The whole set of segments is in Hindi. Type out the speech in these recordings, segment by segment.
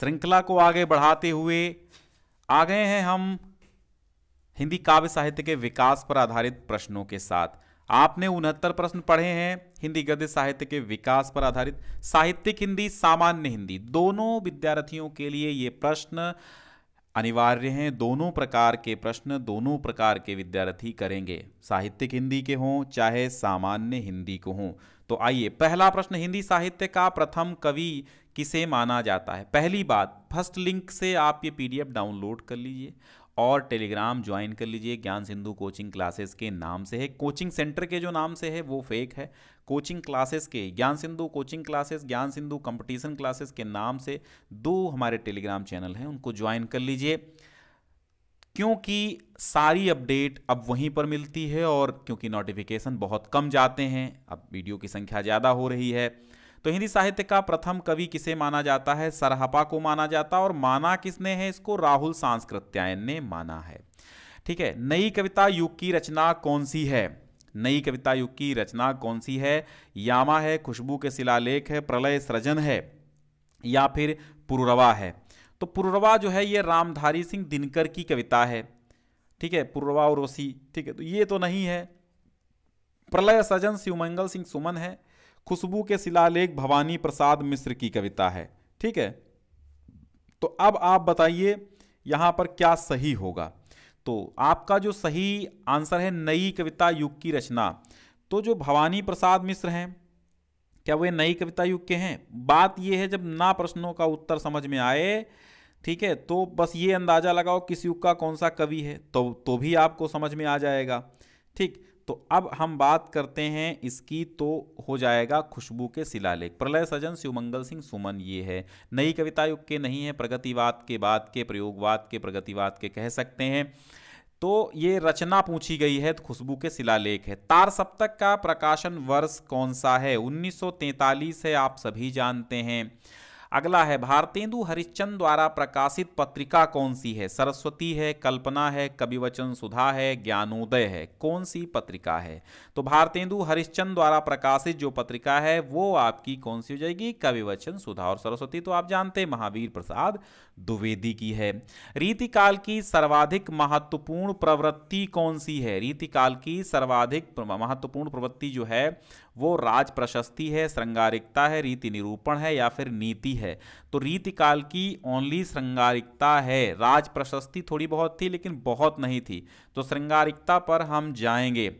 श्रृंखला को आगे बढ़ाते हुए आ गए हैं हम हिंदी काव्य साहित्य के विकास पर आधारित प्रश्नों के साथ आपने उनहत्तर प्रश्न पढ़े हैं हिंदी गद्य साहित्य के विकास पर आधारित साहित्यिक हिंदी सामान्य हिंदी दोनों विद्यार्थियों के लिए ये प्रश्न अनिवार्य हैं दोनों प्रकार के प्रश्न दोनों प्रकार के विद्यार्थी करेंगे साहित्यिक हिंदी के हों चाहे सामान्य हिंदी को हों तो आइए पहला प्रश्न हिंदी साहित्य का प्रथम कवि किसे माना जाता है पहली बात फर्स्ट लिंक से आप ये पीडीएफ डाउनलोड कर लीजिए और टेलीग्राम ज्वाइन कर लीजिए ज्ञान सिंधु कोचिंग क्लासेस के नाम से है कोचिंग सेंटर के जो नाम से है वो फेक है कोचिंग क्लासेस के ज्ञान सिंधु कोचिंग क्लासेस ज्ञान सिंधु कंपटीशन क्लासेस के नाम से दो हमारे टेलीग्राम चैनल हैं उनको ज्वाइन कर लीजिए क्योंकि सारी अपडेट अब वहीं पर मिलती है और क्योंकि नोटिफिकेशन बहुत कम जाते हैं अब वीडियो की संख्या ज़्यादा हो रही है तो हिंदी साहित्य का प्रथम कवि किसे माना जाता है सरहपा को माना जाता है और माना किसने है इसको राहुल सांस्कृत्यायन ने माना है ठीक है नई कविता युग की रचना कौन सी है नई कविता युग की रचना कौन सी है यामा है खुशबू के शिलालेख है प्रलय सृजन है या फिर पुरवा है तो पुरवा जो है ये रामधारी सिंह दिनकर की कविता है ठीक है पुरवा और ठीक है तो ये तो नहीं है प्रलय सृजन शिवमंगल सिंह सुमन है खुशबू के शिलालेख भवानी प्रसाद मिश्र की कविता है ठीक है तो अब आप बताइए यहाँ पर क्या सही होगा तो आपका जो सही आंसर है नई कविता युग की रचना तो जो भवानी प्रसाद मिश्र हैं क्या वे नई कविता युग के हैं बात यह है जब ना प्रश्नों का उत्तर समझ में आए ठीक है तो बस ये अंदाज़ा लगाओ किस युग का कौन सा कवि है तो तो भी आपको समझ में आ जाएगा ठीक तो अब हम बात करते हैं इसकी तो हो जाएगा खुशबू के शिलालेख प्रलय सजन शिवमंगल सिंह सुमन ये है नई कविता युग के नहीं है प्रगतिवाद के बाद के प्रयोगवाद के प्रगतिवाद के कह सकते हैं तो ये रचना पूछी गई है तो खुशबू के शिलालेख है तार सप्तक का प्रकाशन वर्ष कौन सा है 1943 है आप सभी जानते हैं अगला है भारतेंदु हरिश्चंद द्वारा प्रकाशित पत्रिका कौन सी है सरस्वती है कल्पना है कविवचन सुधा है ज्ञानोदय है कौन सी पत्रिका है तो भारतेंदु हरिश्चंद द्वारा प्रकाशित जो पत्रिका है वो आपकी कौन सी हो जाएगी कविवचन सुधा और सरस्वती तो आप जानते हैं महावीर प्रसाद द्विवेदी की है रीतिकाल की सर्वाधिक महत्वपूर्ण प्रवृत्ति कौन सी है रीतिकाल की सर्वाधिक महत्वपूर्ण प्रवृत्ति जो है वो राज प्रशस्ति है श्रृंगारिकता है रीति निरूपण है या फिर नीति है तो रीतिकाल की ओनली श्रृंगारिकता है राज प्रशस्ति थोड़ी बहुत थी लेकिन बहुत नहीं थी तो श्रृंगारिकता पर हम जाएंगे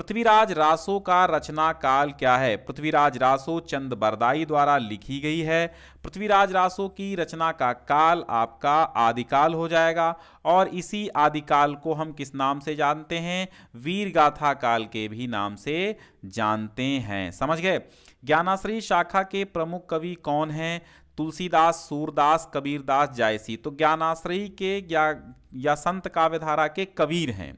पृथ्वीराज रासो का रचना काल क्या है पृथ्वीराज रासो चंद बरदाई द्वारा लिखी गई है पृथ्वीराज रासो की रचना का काल आपका आदिकाल हो जाएगा और इसी आदिकाल को हम किस नाम से जानते हैं वीर गाथा काल के भी नाम से जानते हैं समझ गए ज्ञानाश्री शाखा के प्रमुख कवि कौन हैं तुलसीदास सूरदास कबीरदास जायसी तो ज्ञानाश्री के या, या संत काव्यधारा के कबीर हैं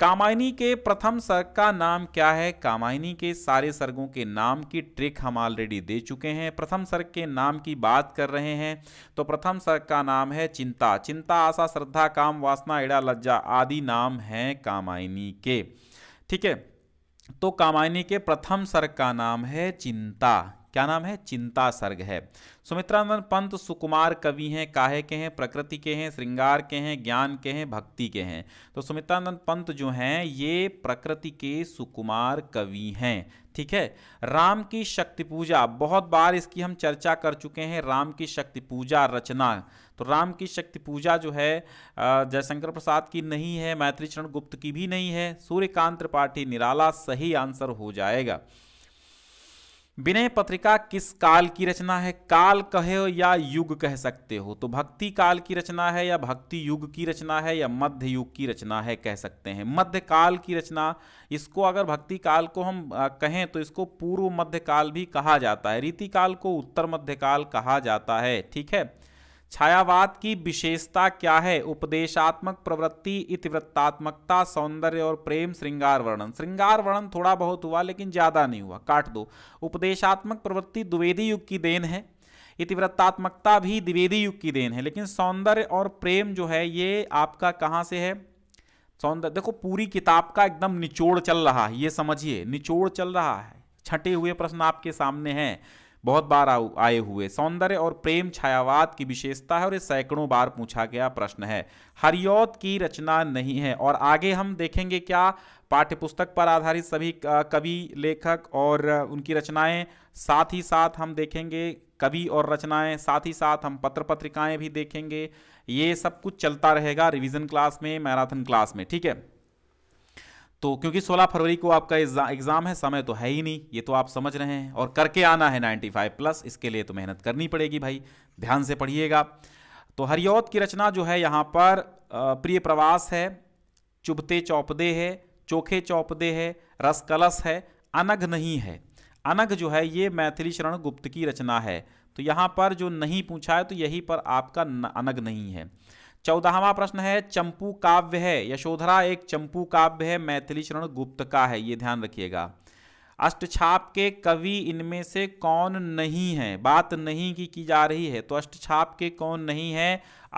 कामायनी के प्रथम सर्ग का नाम क्या है कामायनी के सारे सर्गों के नाम की ट्रिक हम ऑलरेडी दे चुके हैं प्रथम सर्ग के नाम की बात कर रहे हैं तो प्रथम सर्ग का नाम है चिंता चिंता आशा श्रद्धा काम वासना इड़ा लज्जा आदि नाम हैं कामायनी के ठीक है तो कामायनी के प्रथम सर्ग का नाम है चिंता क्या नाम है चिंता सर्ग है सुमित्रानंद पंत सुकुमार कवि हैं काहे के हैं प्रकृति के हैं श्रृंगार के हैं ज्ञान के हैं भक्ति के हैं तो सुमित्रानंद पंत जो हैं ये प्रकृति के सुकुमार कवि हैं ठीक है राम की शक्ति पूजा बहुत बार इसकी हम चर्चा कर चुके हैं राम की शक्ति पूजा रचना तो राम की शक्ति पूजा जो है जयशंकर प्रसाद की नहीं है मैत्रीचरण चरण गुप्त की भी नहीं है सूर्यकांत त्रिपाठी निराला सही आंसर हो जाएगा विनय पत्रिका किस काल की रचना है काल कहे हो या युग कह सकते हो तो भक्ति काल की रचना है या भक्ति युग की रचना है या मध्य युग की रचना है कह सकते हैं मध्य काल की रचना इसको अगर भक्ति काल को हम कहें तो इसको पूर्व मध्य काल भी कहा जाता है रीति काल को उत्तर मध्य काल कहा जाता है ठीक है छायावाद की विशेषता क्या है उपदेशात्मक प्रवृत्ति इतिवृत्तात्मकता सौंदर्य और प्रेम श्रृंगार वर्णन श्रृंगार वर्णन थोड़ा बहुत हुआ लेकिन ज़्यादा नहीं हुआ काट दो उपदेशात्मक प्रवृत्ति द्विवेदी युग की देन है इतिवृत्तात्मकता भी द्विवेदी युग की देन है लेकिन सौंदर्य और प्रेम जो है ये आपका कहाँ से है सौंदर्य देखो पूरी किताब का एकदम निचोड़ चल रहा है ये समझिए निचोड़ चल रहा है छठे हुए प्रश्न आपके सामने हैं बहुत बार आए हुए सौंदर्य और प्रेम छायावाद की विशेषता है और ये सैकड़ों बार पूछा गया प्रश्न है हरियोत की रचना नहीं है और आगे हम देखेंगे क्या पाठ्यपुस्तक पर आधारित सभी कवि लेखक और उनकी रचनाएं साथ ही साथ हम देखेंगे कवि और रचनाएं साथ ही साथ हम पत्र पत्रिकाएं भी देखेंगे ये सब कुछ चलता रहेगा रिवीजन क्लास में मैराथन क्लास में ठीक है तो क्योंकि 16 फरवरी को आपका एग्ज़ाम है समय तो है ही नहीं ये तो आप समझ रहे हैं और करके आना है 95 प्लस इसके लिए तो मेहनत करनी पड़ेगी भाई ध्यान से पढ़िएगा तो हरियौत की रचना जो है यहाँ पर प्रिय प्रवास है चुभते चौपदे है चोखे चौपदे है रस कलश है अनघ नहीं है अनघ जो है ये मैथिली शरण गुप्त की रचना है तो यहाँ पर जो नहीं पूछा है तो यही पर आपका अनग नहीं है चौदहवा प्रश्न है चंपू काव्य है यशोधरा एक चंपू काव्य है मैथिली चरण गुप्त का है ये ध्यान रखिएगा अष्टछाप के कवि इनमें से कौन नहीं है बात नहीं की की जा रही है तो अष्टछाप के कौन नहीं है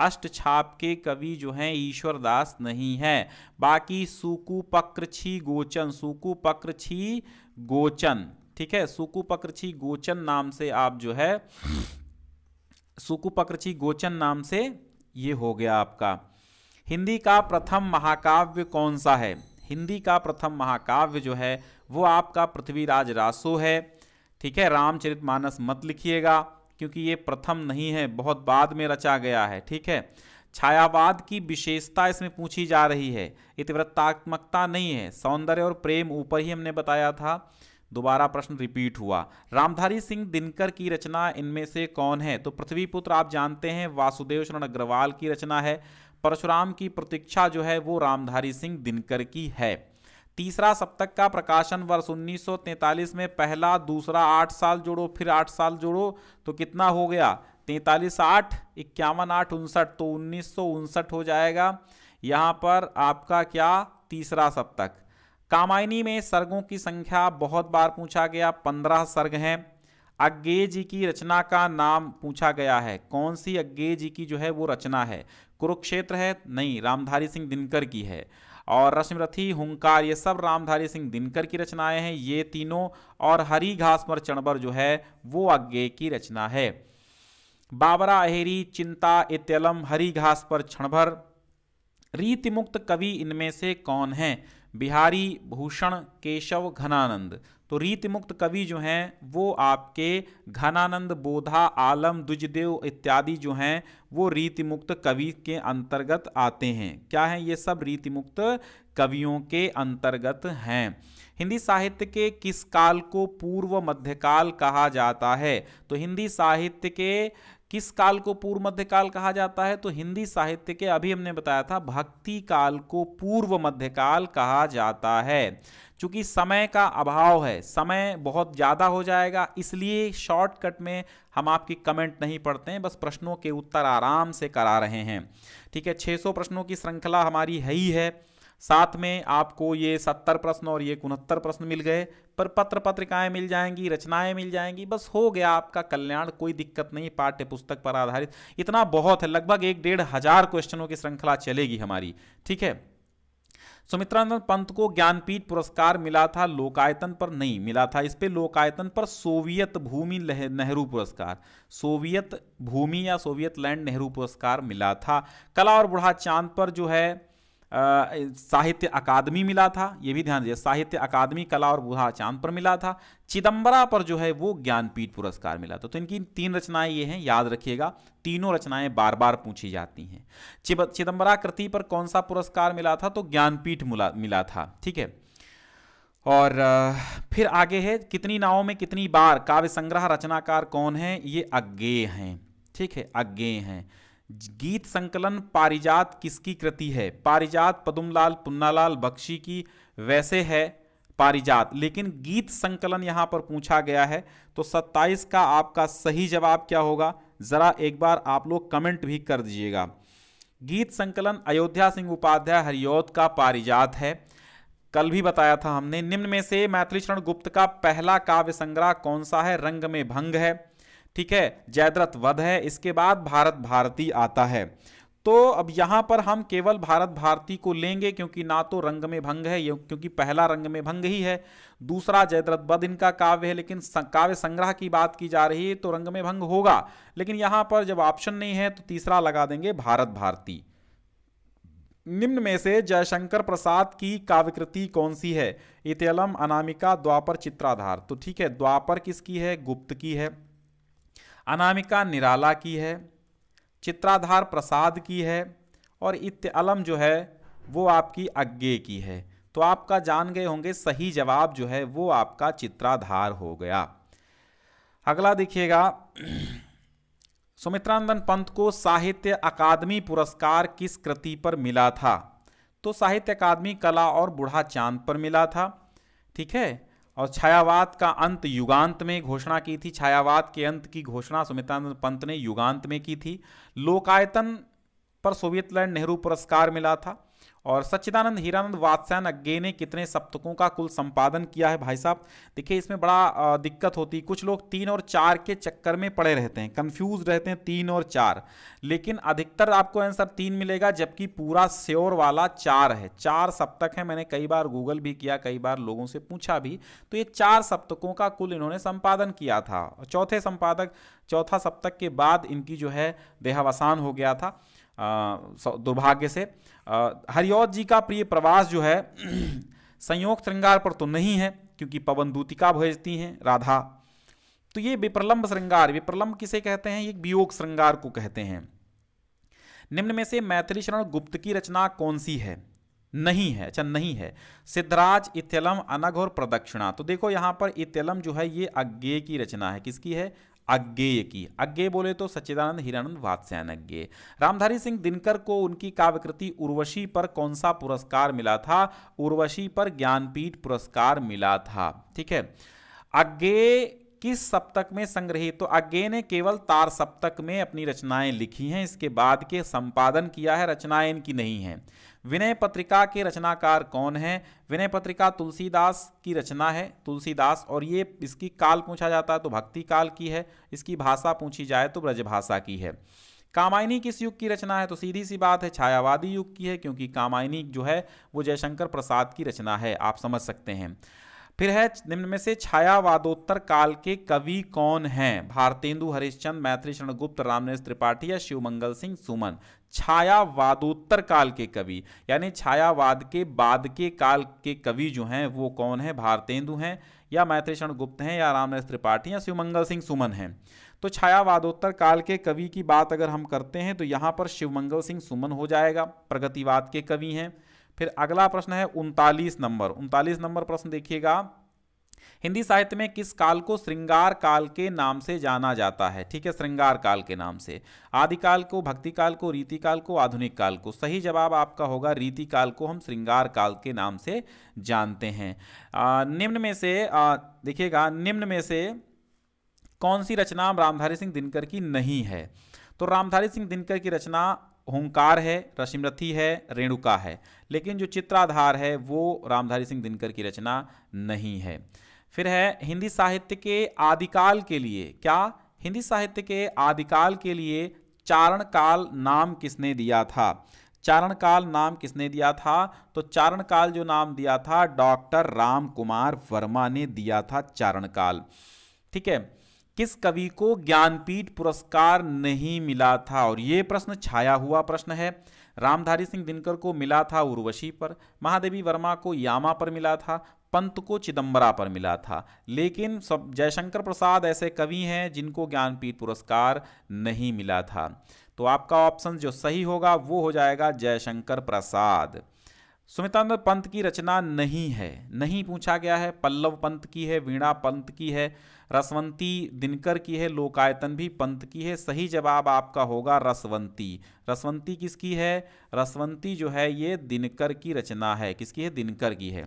अष्टछाप के कवि जो हैं ईश्वरदास नहीं है बाकी सुकुपक्रछी गोचन सुकुपक्रछी गोचन ठीक है सुकुपक्रछी गोचन नाम से आप जो है सुकुपक्रछी गोचन नाम से ये हो गया आपका हिंदी का प्रथम महाकाव्य कौन सा है हिंदी का प्रथम महाकाव्य जो है वो आपका पृथ्वीराज रासो है ठीक है रामचरितमानस मत लिखिएगा क्योंकि ये प्रथम नहीं है बहुत बाद में रचा गया है ठीक है छायावाद की विशेषता इसमें पूछी जा रही है इतिवृत्तात्मकता नहीं है सौंदर्य और प्रेम ऊपर ही हमने बताया था दोबारा प्रश्न रिपीट हुआ रामधारी सिंह दिनकर की रचना इनमें से कौन है तो पृथ्वीपुत्र आप जानते हैं वासुदेव शरण अग्रवाल की रचना है परशुराम की प्रतीक्षा जो है वो रामधारी सिंह दिनकर की है तीसरा सप्तक का प्रकाशन वर्ष 1943 में पहला दूसरा आठ साल जोड़ो फिर आठ साल जोड़ो तो कितना हो गया तैंतालीस आठ इक्यावन आठ उनसठ तो उन्नीस हो जाएगा यहाँ पर आपका क्या तीसरा सप्तक कामायनी में सर्गों की संख्या बहुत बार पूछा गया पंद्रह सर्ग हैं अज्ञे जी की रचना का नाम पूछा गया है कौन सी अज्ञे जी की जो है वो रचना है कुरुक्षेत्र है नहीं रामधारी सिंह दिनकर की है और रश्मरथी हुंकार ये सब रामधारी सिंह दिनकर की रचनाएं हैं ये तीनों और हरी घास पर चणबर जो है वो अज्ञे की रचना है बाबरा अहेरी चिंता इत्यलम हरी घास पर क्षणभर रीतिमुक्त कवि इनमें से कौन है बिहारी भूषण केशव घनानंद तो रीतिमुक्त कवि जो हैं वो आपके घनानंद बोधा आलम दुजदेव इत्यादि जो हैं वो रीतिमुक्त कवि के अंतर्गत आते हैं क्या हैं ये सब रीतिमुक्त कवियों के अंतर्गत हैं हिंदी साहित्य के किस काल को पूर्व मध्यकाल कहा जाता है तो हिंदी साहित्य के किस काल को पूर्व मध्य काल कहा जाता है तो हिंदी साहित्य के अभी हमने बताया था भक्ति काल को पूर्व मध्य काल कहा जाता है चूंकि समय का अभाव है समय बहुत ज़्यादा हो जाएगा इसलिए शॉर्टकट में हम आपकी कमेंट नहीं पढ़ते हैं बस प्रश्नों के उत्तर आराम से करा रहे हैं ठीक है 600 प्रश्नों की श्रृंखला हमारी है ही है साथ में आपको ये सत्तर प्रश्न और ये उनहत्तर प्रश्न मिल गए पर पत्र पत्रिकाएं मिल जाएंगी रचनाएं मिल जाएंगी बस हो गया आपका कल्याण कोई दिक्कत नहीं पाठ्य पुस्तक पर आधारित इतना बहुत है लगभग एक डेढ़ हजार क्वेश्चनों की श्रृंखला चलेगी हमारी ठीक है सुमित्रानंद पंत को ज्ञानपीठ पुरस्कार मिला था लोकायतन पर नहीं मिला था इस पे लोकायतन पर सोवियत भूमि नेहरू पुरस्कार सोवियत भूमि या सोवियत लैंड नेहरू पुरस्कार मिला था कला और बुढ़ा चांद पर जो है साहित्य अकादमी मिला था ये भी ध्यान दीजिए साहित्य अकादमी कला और बुधा चांद पर मिला था चिदंबरा पर जो है वो ज्ञानपीठ पुरस्कार मिला था तो इनकी तीन रचनाएं ये हैं याद रखिएगा तीनों रचनाएं बार बार पूछी जाती हैं चिदम्बरा कृति पर कौन सा पुरस्कार मिला था तो ज्ञानपीठ मिला था ठीक है और फिर आगे है कितनी नावों में कितनी बार काव्य संग्रह रचनाकार कौन है ये अज्ञे हैं ठीक है अज्ञे हैं गीत संकलन पारिजात किसकी कृति है पारिजात पदुमलाल पुन्नालाल बख्शी की वैसे है पारिजात लेकिन गीत संकलन यहाँ पर पूछा गया है तो 27 का आपका सही जवाब क्या होगा ज़रा एक बार आप लोग कमेंट भी कर दीजिएगा गीत संकलन अयोध्या सिंह उपाध्याय हरियोत का पारिजात है कल भी बताया था हमने निम्न में से मैथिली शरण गुप्त का पहला काव्य संग्रह कौन सा है रंग में भंग है ठीक है जयद्रथ वध है इसके बाद भारत भारती आता है तो अब यहाँ पर हम केवल भारत भारती को लेंगे क्योंकि ना तो रंग में भंग है क्योंकि पहला रंग में भंग ही है दूसरा जयद्रथ बद इनका काव्य है लेकिन काव्य संग्रह की बात की जा रही है तो रंग में भंग होगा लेकिन यहाँ पर जब ऑप्शन नहीं है तो तीसरा लगा देंगे भारत भारती निम्न में से जयशंकर प्रसाद की काव्यकृति कौन सी है इतलम अनामिका द्वापर चित्राधार तो ठीक है द्वापर किसकी है गुप्त की है अनामिका निराला की है चित्राधार प्रसाद की है और इत्य जो है वो आपकी अज्ञे की है तो आपका जान गए होंगे सही जवाब जो है वो आपका चित्राधार हो गया अगला देखिएगा सुमित्रानंदन पंत को साहित्य अकादमी पुरस्कार किस कृति पर मिला था तो साहित्य अकादमी कला और बूढ़ा चांद पर मिला था ठीक है और छायावाद का अंत युगांत में घोषणा की थी छायावाद के अंत की घोषणा सुमित्रानंद पंत ने युगांत में की थी लोकायतन पर सोवियत लैंड नेहरू पुरस्कार मिला था और सच्चिदानंद हीरानंद वात्स्यान अज्ञे ने कितने सप्तकों का कुल संपादन किया है भाई साहब देखिए इसमें बड़ा दिक्कत होती है कुछ लोग तीन और चार के चक्कर में पड़े रहते हैं कन्फ्यूज रहते हैं तीन और चार लेकिन अधिकतर आपको आंसर तीन मिलेगा जबकि पूरा श्योर वाला चार है चार सप्तक है मैंने कई बार गूगल भी किया कई बार लोगों से पूछा भी तो ये चार सप्तकों का कुल इन्होंने संपादन किया था चौथे संपादक चौथा सप्तक के बाद इनकी जो है देहावसान हो गया था दुर्भाग्य से हरिओत जी का प्रिय प्रवास जो है संयोग श्रृंगार पर तो नहीं है क्योंकि पवन दूतिका भेजती हैं राधा तो ये विप्रलम्ब श्रृंगार विप्रलम्ब किसे कहते हैं ये वियोग श्रृंगार को कहते हैं निम्न में से मैथिली शरण गुप्त की रचना कौन सी है नहीं है अच्छा नहीं है सिद्धराज इतलम अनघ और प्रदक्षिणा तो देखो यहाँ पर इतलम जो है ये अज्ञे की रचना है किसकी है अज्ञेय की अज्ञेय बोले तो सच्चिदानंद हिरानंद वात्स्यान अज्ञेय रामधारी सिंह दिनकर को उनकी काव्यकृति उर्वशी पर कौन सा पुरस्कार मिला था उर्वशी पर ज्ञानपीठ पुरस्कार मिला था ठीक है अज्ञे किस सप्तक में संग्रहित तो अज्ञे ने केवल तार सप्तक में अपनी रचनाएं लिखी हैं इसके बाद के संपादन किया है रचनाएं इनकी नहीं है विनय पत्रिका के रचनाकार कौन हैं विनय पत्रिका तुलसीदास की रचना है तुलसीदास और ये इसकी काल पूछा जाता है तो भक्ति काल की है इसकी भाषा पूछी जाए तो ब्रजभाषा की है कामायनी किस युग की रचना है तो सीधी सी बात है छायावादी युग की है क्योंकि कामायनी जो है वो जयशंकर प्रसाद की रचना है आप समझ सकते हैं फिर है निम्न में से छायावादोत्तर काल के कवि कौन हैं भारतेंदु हरिश्चंद मैत्री शरण गुप्त रामनेश त्रिपाठी या शिवमंगल सिंह सुमन छायावादोत्तर काल के कवि यानी छायावाद के बाद के काल के कवि जो हैं वो कौन है भारतेंदु हैं या मैत्री गुप्त हैं या रामनाथ त्रिपाठी या शिवमंगल सिंह सुमन हैं तो छायावादोत्तर काल के कवि की बात अगर हम करते हैं तो यहाँ पर शिवमंगल सिंह सुमन हो जाएगा प्रगतिवाद के कवि हैं फिर अगला प्रश्न है उनतालीस नंबर उनतालीस नंबर प्रश्न देखिएगा हिंदी साहित्य में किस काल को श्रृंगार काल के नाम से जाना जाता है ठीक है श्रृंगार काल के नाम से आदिकाल को भक्ति काल को रीति काल को आधुनिक काल को सही जवाब आपका होगा रीति काल को हम श्रृंगार काल के नाम से जानते हैं निम्न में से देखिएगा निम्न में से कौन सी रचना रामधारी सिंह दिनकर की नहीं है तो रामधारी सिंह दिनकर की रचना ओंकार है रसिमरथी है रेणुका है लेकिन जो चित्राधार है वो रामधारी सिंह दिनकर की रचना नहीं है फिर है हिंदी साहित्य के आदिकाल के लिए क्या हिंदी साहित्य के आदिकाल के लिए चारण काल नाम किसने दिया था चारण काल नाम किसने दिया था तो चारण काल जो नाम दिया था डॉक्टर राम कुमार वर्मा ने दिया था चारण काल ठीक है किस कवि को ज्ञानपीठ पुरस्कार नहीं मिला था और ये प्रश्न छाया हुआ प्रश्न है रामधारी सिंह दिनकर को मिला था उर्वशी पर महादेवी वर्मा को यामा पर मिला था पंत को चिदम्बरा पर मिला था लेकिन सब जयशंकर प्रसाद ऐसे कवि हैं जिनको ज्ञानपीठ पुरस्कार नहीं मिला था तो आपका ऑप्शन जो सही होगा वो हो जाएगा जयशंकर प्रसाद सुमितान पंत की रचना नहीं है नहीं पूछा गया है पल्लव पंत की है वीणा पंत की है रसवंती दिनकर की है लोकायतन भी पंत की है सही जवाब आपका होगा रसवंती रसवंती किसकी है रसवंती जो है ये दिनकर की रचना है किसकी है दिनकर की है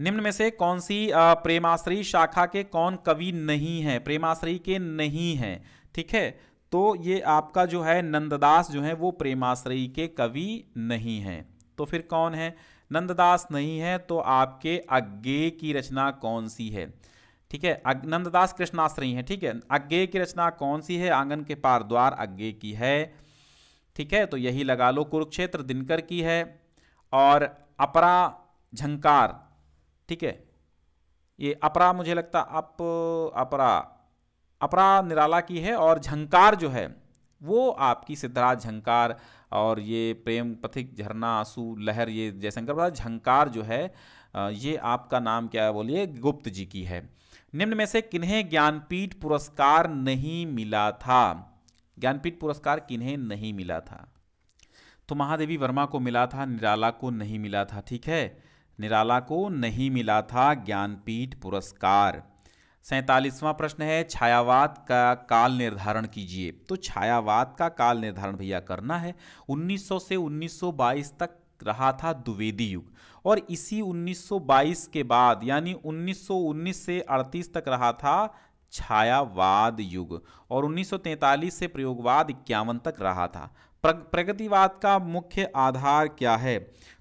निम्न में से कौन सी प्रेमाश्री शाखा के कौन कवि नहीं है प्रेमाश्री के नहीं है ठीक है तो ये आपका जो है नंददास जो है वो प्रेमाश्री के कवि नहीं है तो फिर कौन है नंददास नहीं है तो आपके अज्ञे की रचना कौन सी है ठीक है नंददास कृष्णाश्रयी है ठीक है अज्ञे की रचना कौन सी है आंगन के पार द्वार अज्ञे की है ठीक है तो यही लगा लो कुरुक्षेत्र दिनकर की है और अपरा झंकार ठीक है ये अपरा मुझे लगता अप अपरा अपरा निराला की है और झंकार जो है वो आपकी सिद्धराज झंकार और ये प्रेम पथिक झरना आंसू लहर ये जयशंकर प्रसाद झंकार जो है ये आपका नाम क्या है बोलिए गुप्त जी की है निम्न में से किन्हें ज्ञानपीठ पुरस्कार नहीं मिला था ज्ञानपीठ पुरस्कार किन्हें नहीं मिला था तो महादेवी वर्मा को मिला था निराला को नहीं मिला था ठीक है निराला को नहीं मिला था ज्ञानपीठ पुरस्कार सैंतालीसवां प्रश्न है छायावाद का काल निर्धारण कीजिए तो छायावाद का काल निर्धारण भैया करना है 1900 से 1922 तक रहा था द्विवेदी युग और इसी 1922 के बाद यानी 1919 से 38 तक रहा था छायावाद युग और 1943 से प्रयोगवाद इक्यावन तक रहा था प्रगतिवाद का मुख्य आधार क्या है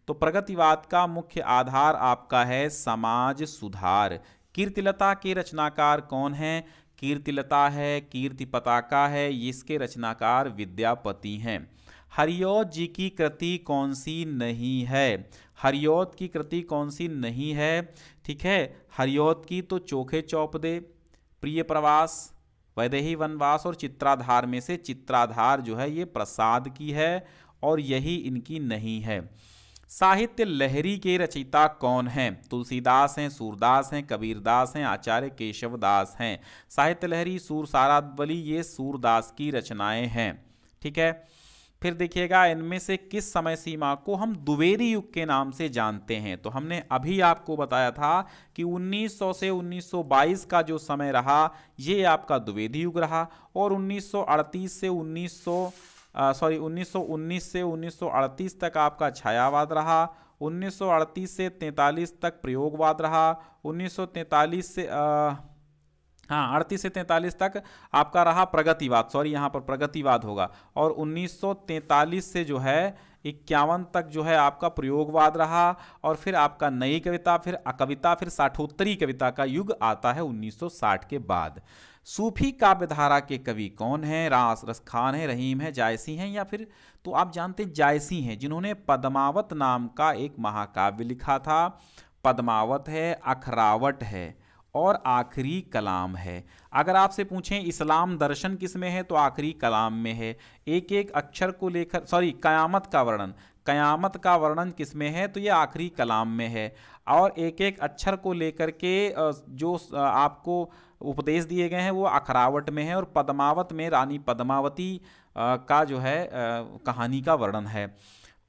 तो प्रगतिवाद का मुख्य आधार आपका है समाज सुधार कीर्तिलता के रचनाकार कौन हैं कीर्तिलता है कीर्ति पताका है इसके रचनाकार विद्यापति हैं हरियोत जी की कृति कौन सी नहीं है हरियोत की कृति कौन सी नहीं है ठीक है हरियोत की तो चोखे चौपदे प्रिय प्रवास वैदेही वनवास और चित्राधार में से चित्राधार जो है ये प्रसाद की है और यही इनकी नहीं है साहित्य लहरी के रचयिता कौन हैं तुलसीदास हैं सूरदास हैं कबीरदास हैं आचार्य केशवदास हैं साहित्य लहरी सूर सारावली ये सूरदास की रचनाएं हैं ठीक है फिर देखिएगा इनमें से किस समय सीमा को हम दुबेरी युग के नाम से जानते हैं तो हमने अभी आपको बताया था कि 1900 से 1922 का जो समय रहा ये आपका द्विवेदी युग रहा और 1938 से सॉरी 1919 से 1938 तक आपका छायावाद रहा 1938 से 43 तक प्रयोगवाद रहा 1943 से आ, हाँ अड़तीस से तैंतालीस तक आपका रहा प्रगतिवाद सॉरी यहाँ पर प्रगतिवाद होगा और 1943 से जो है इक्यावन तक जो है आपका प्रयोगवाद रहा और फिर आपका नई कविता फिर अकविता फिर साठोत्तरी कविता का युग आता है 1960 के बाद सूफी काव्य धारा के कवि कौन हैं रास रस खान है रहीम है जायसी हैं या फिर तो आप जानते जायसी हैं जिन्होंने पद्मावत नाम का एक महाकाव्य लिखा था पद्मावत है अखरावट है और आखिरी कलाम है अगर आपसे पूछें इस्लाम दर्शन किस में है तो आखिरी कलाम में है एक एक अक्षर को लेकर सॉरी कयामत का वर्णन क़यामत का वर्णन किस में है तो ये आखिरी कलाम में है और एक एक अक्षर को लेकर के जो आपको उपदेश दिए गए हैं वो अखरावट में है और पद्मावत में रानी पद्मावती का जो है कहानी का वर्णन है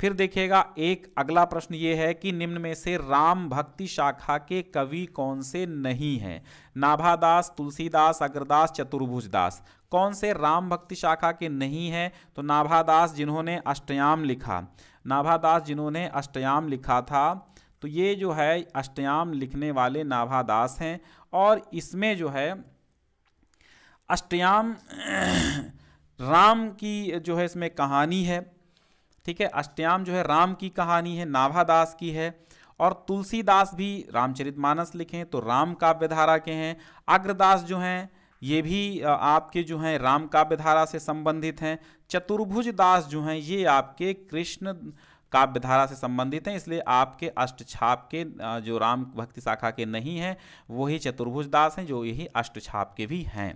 फिर देखिएगा एक अगला प्रश्न ये है कि निम्न में से राम भक्ति शाखा के कवि कौन से नहीं हैं नाभादास तुलसीदास अग्रदास चतुर्भुजदास कौन से राम भक्ति शाखा के नहीं हैं तो नाभादास जिन्होंने अष्टयाम लिखा नाभादास जिन्होंने अष्टयाम लिखा था तो ये जो है अष्टयाम लिखने वाले नाभादास हैं और इसमें जो है अष्टयाम राम की जो है इसमें कहानी है ठीक है अष्टयाम जो है राम की कहानी है नाभादास की है और तुलसीदास भी रामचरितमानस लिखे हैं तो राम काव्यधारा के हैं अग्रदास जो हैं ये भी आपके जो हैं राम काव्यधारा से संबंधित हैं चतुर्भुज दास जो हैं ये आपके कृष्ण काव्यधारा से संबंधित हैं इसलिए आपके अष्टछाप के जो राम भक्ति शाखा के नहीं हैं वही चतुर्भुज दास हैं जो यही अष्टछाप के भी हैं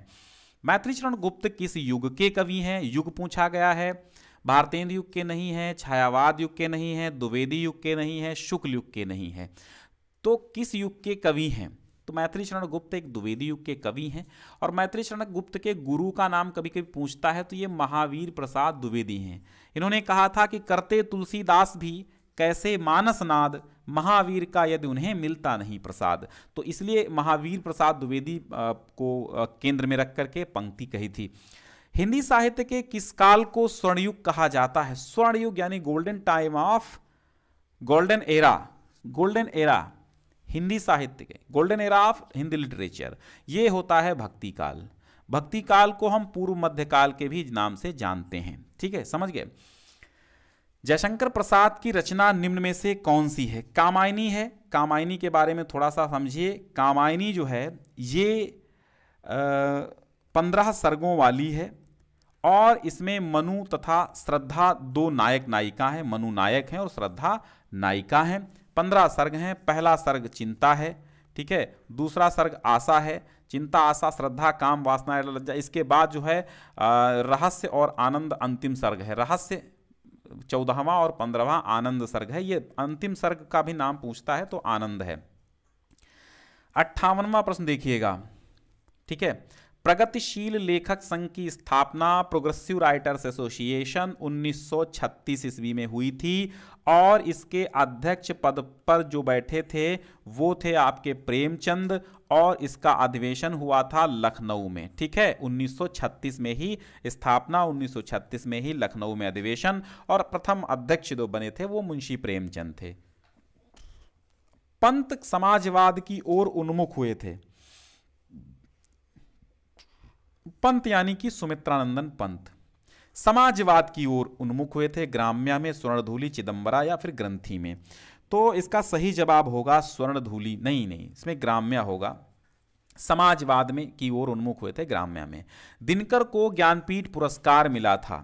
मैत्रीचरण गुप्त किस युग के कवि हैं युग पूछा गया है भारतेंद्र युग के नहीं हैं छायावाद युग के नहीं हैं द्विवेदी युग के नहीं हैं शुक्ल युग के नहीं हैं तो किस युग के कवि हैं तो मैत्री शरण गुप्त एक द्विवेदी युग के कवि हैं और मैत्री शरण गुप्त के गुरु का नाम कभी कभी पूछता है तो ये महावीर प्रसाद द्विवेदी हैं इन्होंने कहा था कि करते तुलसीदास भी कैसे मानस नाद महावीर का यदि उन्हें मिलता नहीं प्रसाद तो इसलिए महावीर प्रसाद द्विवेदी को केंद्र में रख करके पंक्ति कही थी हिंदी साहित्य के किस काल को स्वर्णयुग कहा जाता है स्वर्णयुग यानी golden time of golden era golden era Hindi साहित्य के golden era of Hindi literature ये होता है भक्ति काल भक्ति काल को हम पूर्व मध्य काल के भी नाम से जानते हैं ठीक है समझ गए जयशंकर प्रसाद की रचना निम्न में से कौन सी है कामायनी है कामायनी के बारे में थोड़ा सा समझिए कामायनी जो है ये पंद्रह सर्गों वाली है और इसमें मनु तथा श्रद्धा दो नायक नायिका हैं मनु नायक हैं और श्रद्धा नायिका हैं पंद्रह सर्ग हैं पहला सर्ग चिंता है ठीक है दूसरा सर्ग आशा है चिंता आशा श्रद्धा काम वासना लज्जा इसके बाद जो है रहस्य और आनंद अंतिम सर्ग है रहस्य चौदहवा और पंद्रहवा आनंद सर्ग है ये अंतिम सर्ग का भी नाम पूछता है तो आनंद है अट्ठावनवा प्रश्न देखिएगा ठीक है प्रगतिशील लेखक संघ की स्थापना प्रोग्रेसिव राइटर्स एसोसिएशन 1936 ईस्वी में हुई थी और इसके अध्यक्ष पद पर जो बैठे थे वो थे आपके प्रेमचंद और इसका अधिवेशन हुआ था लखनऊ में ठीक है 1936 में ही स्थापना 1936 में ही लखनऊ में अधिवेशन और प्रथम अध्यक्ष जो बने थे वो मुंशी प्रेमचंद थे पंत समाजवाद की ओर उन्मुख हुए थे पंत यानी कि सुमित्रानंदन पंत समाजवाद की ओर उन्मुख हुए थे ग्राम्या में स्वर्णधूली चिदम्बरा या फिर ग्रंथी में तो इसका सही जवाब होगा स्वर्णधूली नहीं नहीं इसमें ग्राम्या होगा समाजवाद में की ओर उन्मुख हुए थे ग्राम्या में दिनकर को ज्ञानपीठ पुरस्कार मिला था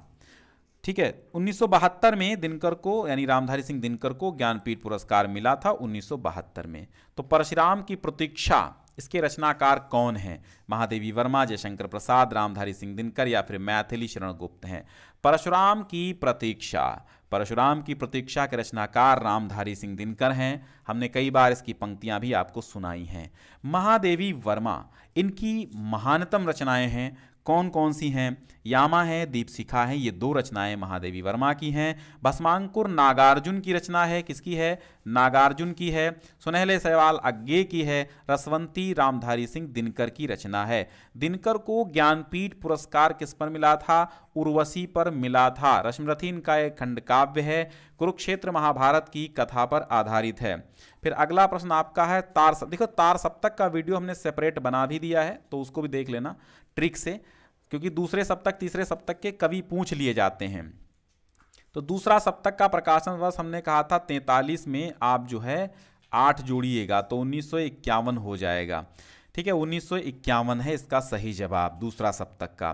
ठीक है 1972 में दिनकर को यानी रामधारी सिंह दिनकर को ज्ञानपीठ पुरस्कार मिला था 1972 में तो परशुराम की प्रतीक्षा इसके रचनाकार कौन हैं महादेवी वर्मा जयशंकर प्रसाद रामधारी सिंह दिनकर या फिर मैथिली शरण गुप्त हैं परशुराम की प्रतीक्षा परशुराम की प्रतीक्षा के रचनाकार रामधारी सिंह दिनकर हैं हमने कई बार इसकी पंक्तियां भी आपको सुनाई हैं महादेवी वर्मा इनकी महानतम रचनाएं हैं कौन कौन सी हैं यामा है दीपशिखा है ये दो रचनाएं महादेवी वर्मा की हैं भस्मांकुर नागार्जुन की रचना है किसकी है नागार्जुन की है सुनहले सवाल अज्ञे की है रसवंती रामधारी सिंह दिनकर की रचना है दिनकर को ज्ञानपीठ पुरस्कार किस पर मिला था उर्वशी पर मिला था रश्मरथी इनका एक खंड काव्य है कुरुक्षेत्र महाभारत की कथा पर आधारित है फिर अगला प्रश्न आपका है तार सप्तक देखो तार सप्तक का वीडियो हमने सेपरेट बना भी दिया है तो उसको भी देख लेना ट्रिक से क्योंकि दूसरे सप्तक तीसरे सप्तक के कवि पूछ लिए जाते हैं तो दूसरा सप्तक का प्रकाशन वर्ष हमने कहा था तैंतालीस में आप जो है आठ जोड़िएगा तो उन्नीस हो जाएगा ठीक है उन्नीस है इसका सही जवाब दूसरा सप्तक का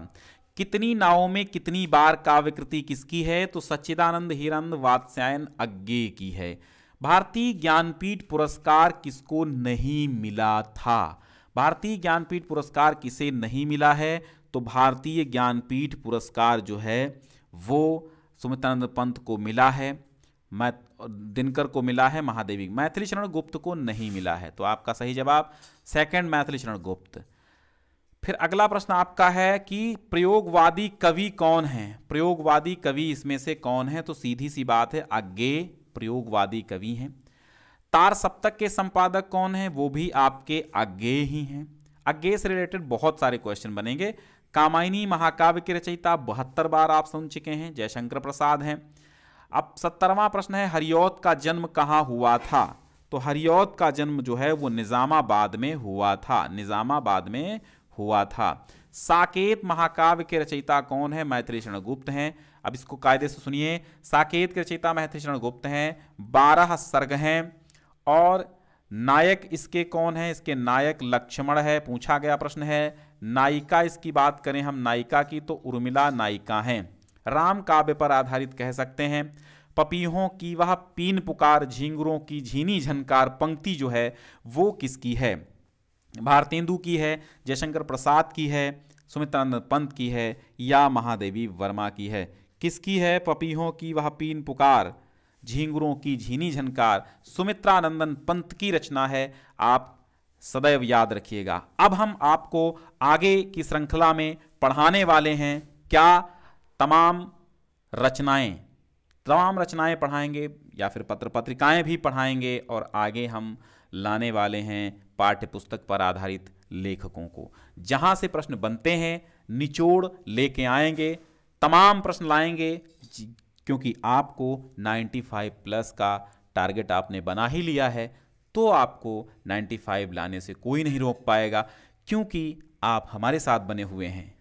कितनी नावों में कितनी बार काव्य कृति किसकी है तो सच्चिदानंद हिरंद वात्स्यायन अज्ञे की है भारतीय ज्ञानपीठ पुरस्कार किसको नहीं मिला था भारतीय ज्ञानपीठ पुरस्कार किसे नहीं मिला है तो भारतीय ज्ञानपीठ पुरस्कार जो है वो सुमित्रानंद पंत को मिला है मैं दिनकर को मिला है महादेवी मैथिली शरण गुप्त को नहीं मिला है तो आपका सही जवाब सेकंड मैथिली शरण गुप्त फिर अगला प्रश्न आपका है कि प्रयोगवादी कवि कौन है प्रयोगवादी कवि इसमें से कौन है तो सीधी सी बात है अज्ञे प्रयोगवादी कवि हैं तार सप्तक के संपादक कौन है वो भी आपके अज्ञे ही हैं अज्ञे से रिलेटेड बहुत सारे क्वेश्चन बनेंगे कामायनी महाकाव्य की रचयिता बहत्तर बार आप सुन चुके हैं जयशंकर प्रसाद हैं अब सत्तरवां प्रश्न है हरियौत का जन्म कहाँ हुआ था तो हरियौत का जन्म जो है वो निज़ामाबाद में हुआ था निज़ामाबाद में हुआ था साकेत महाकाव्य के रचयिता कौन है मैत्री शरण गुप्त हैं अब इसको कायदे से सुनिए साकेत के रचयिता मैत्री शरण गुप्त हैं बारह सर्ग हैं और नायक इसके कौन है इसके नायक लक्ष्मण है पूछा गया प्रश्न है नायिका इसकी बात करें हम नायिका की तो उर्मिला नायिका हैं राम काव्य पर आधारित कह सकते हैं पपीहों की वह पीन पुकार झींगरों की झीनी झनकार पंक्ति जो है वो किसकी है भारतेंदु की है जयशंकर प्रसाद की है सुमित्रानंद पंत की है या महादेवी वर्मा की है किसकी है पपीहों की वह पीन पुकार झींगुरों की झीनी झनकार सुमित्रानंदन पंत की रचना है आप सदैव याद रखिएगा अब हम आपको आगे की श्रृंखला में पढ़ाने वाले हैं क्या तमाम रचनाएं तमाम रचनाएं पढ़ाएंगे या फिर पत्र पत्रिकाएं भी पढ़ाएंगे और आगे हम लाने वाले हैं पाठ्य पुस्तक पर आधारित लेखकों को जहाँ से प्रश्न बनते हैं निचोड़ लेके आएंगे तमाम प्रश्न लाएंगे क्योंकि आपको 95 प्लस का टारगेट आपने बना ही लिया है तो आपको 95 लाने से कोई नहीं रोक पाएगा क्योंकि आप हमारे साथ बने हुए हैं